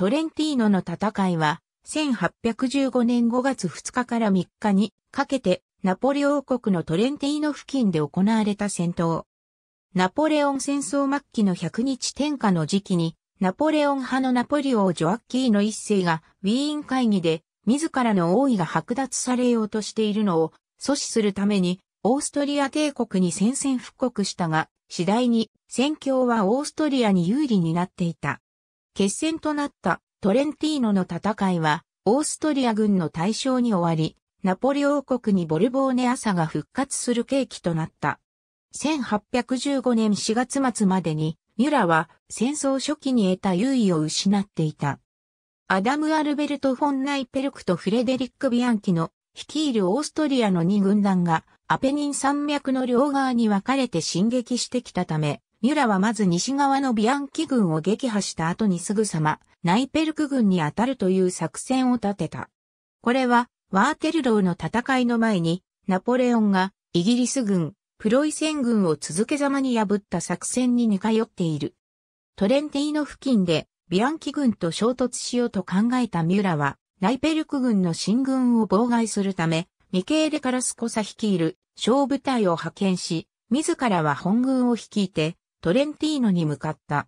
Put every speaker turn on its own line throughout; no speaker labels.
トレンティーノの戦いは、1815年5月2日から3日にかけて、ナポレオン国のトレンティーノ付近で行われた戦闘。ナポレオン戦争末期の100日天下の時期に、ナポレオン派のナポリオ・ジョアッキーの一世が、ウィーン会議で、自らの王位が剥奪されようとしているのを阻止するために、オーストリア帝国に宣戦布告したが、次第に戦況はオーストリアに有利になっていた。決戦となったトレンティーノの戦いは、オーストリア軍の対象に終わり、ナポリ王国にボルボーネ朝が復活する契機となった。1815年4月末までに、ミュラは戦争初期に得た優位を失っていた。アダム・アルベルト・フォン・ナイペルクとフレデリック・ビアンキの率いるオーストリアの2軍団がアペニン山脈の両側に分かれて進撃してきたため、ミュラはまず西側のビアンキ軍を撃破した後にすぐさま、ナイペルク軍に当たるという作戦を立てた。これは、ワーテルローの戦いの前に、ナポレオンが、イギリス軍、プロイセン軍を続けざまに破った作戦に似通っている。トレンティーノ付近で、ビアンキ軍と衝突しようと考えたミュラは、ナイペルク軍の進軍を妨害するため、ミケーレ・カラスコサ率いる小部隊を派遣し、自らは本軍を率いてトレンティーノに向かった。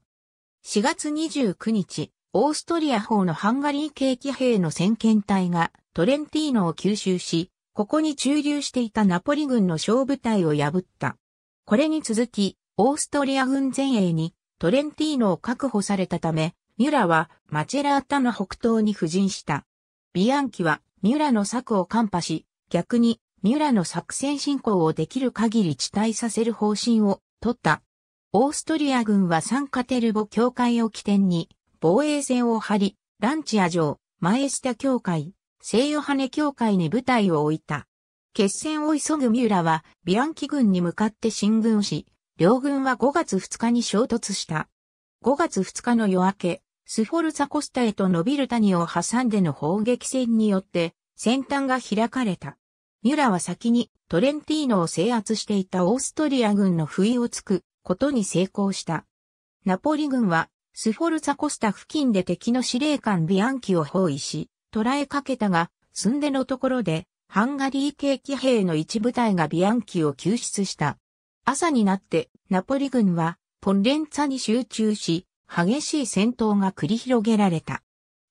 4月29日、オーストリア法のハンガリー景気兵の先遣隊がトレンティーノを吸収し、ここに駐留していたナポリ軍の小部隊を破った。これに続き、オーストリア軍前衛にトレンティーノを確保されたため、ミュラはマチェラータの北東に布陣した。ビアンキはミュラの策を看破し、逆にミュラの作戦進行をできる限り地帯させる方針を取った。オーストリア軍はサンカテルボ教会を起点に、防衛線を張り、ランチア城、マエスタ教会、イヨハネ教会に部隊を置いた。決戦を急ぐミューラは、ビアンキ軍に向かって進軍し、両軍は5月2日に衝突した。5月2日の夜明け、スフォルザコスタへと伸びる谷を挟んでの砲撃戦によって、先端が開かれた。ミュラは先にトレンティーノを制圧していたオーストリア軍の不意をつくことに成功した。ナポリ軍は、スフォルザコスタ付近で敵の司令官ビアンキを包囲し、捕らえかけたが、寸でのところで、ハンガリー系騎兵の一部隊がビアンキを救出した。朝になって、ナポリ軍は、ポンレンツァに集中し、激しい戦闘が繰り広げられた。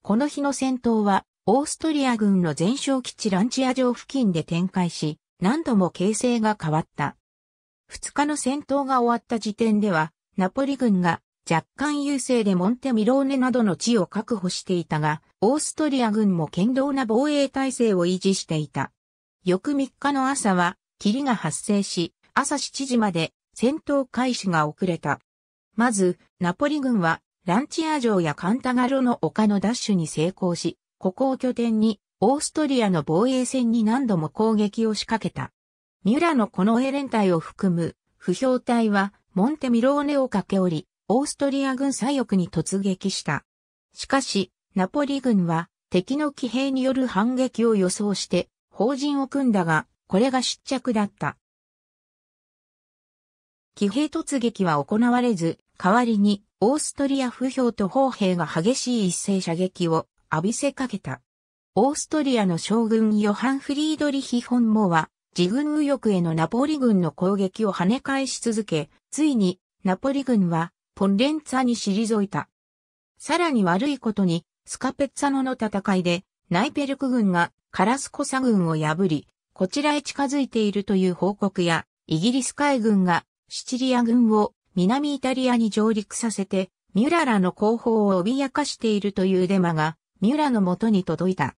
この日の戦闘は、オーストリア軍の前哨基地ランチア城付近で展開し、何度も形勢が変わった。2日の戦闘が終わった時点では、ナポリ軍が若干優勢でモンテミローネなどの地を確保していたが、オーストリア軍も堅牢な防衛体制を維持していた。翌3日の朝は、霧が発生し、朝7時まで戦闘開始が遅れた。まず、ナポリ軍は、ランチア城やカンタガロの丘の奪取に成功し、ここを拠点に、オーストリアの防衛線に何度も攻撃を仕掛けた。ミュラのこのエ連隊を含む、不評隊は、モンテミローネを駆け下り、オーストリア軍左翼に突撃した。しかし、ナポリ軍は、敵の騎兵による反撃を予想して、法人を組んだが、これが失着だった。騎兵突撃は行われず、代わりに、オーストリア不評と砲兵が激しい一斉射撃を浴びせかけた。オーストリアの将軍ヨハン・フリードリヒ・フォン・モは、自軍右翼へのナポリ軍の攻撃を跳ね返し続け、ついにナポリ軍はポンレンツァに退いた。さらに悪いことに、スカペッツァノの戦いで、ナイペルク軍がカラスコサ軍を破り、こちらへ近づいているという報告や、イギリス海軍がシチリア軍を南イタリアに上陸させて、ミュララの後方を脅かしているというデマが、ミュラの元に届いた。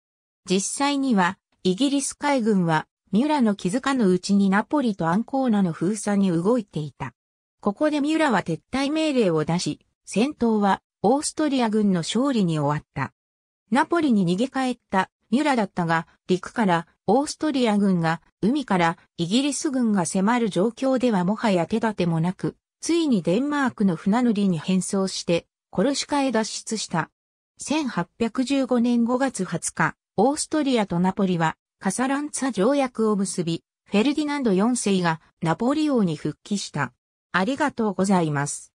実際には、イギリス海軍はミュラの気づかぬうちにナポリとアンコーナの封鎖に動いていた。ここでミュラは撤退命令を出し、戦闘はオーストリア軍の勝利に終わった。ナポリに逃げ帰ったミュラだったが、陸からオーストリア軍が、海からイギリス軍が迫る状況ではもはや手立てもなく、ついにデンマークの船乗りに変装して、コルシカへ脱出した。1815年5月20日、オーストリアとナポリはカサランツァ条約を結び、フェルディナンド4世がナポリ王に復帰した。ありがとうございます。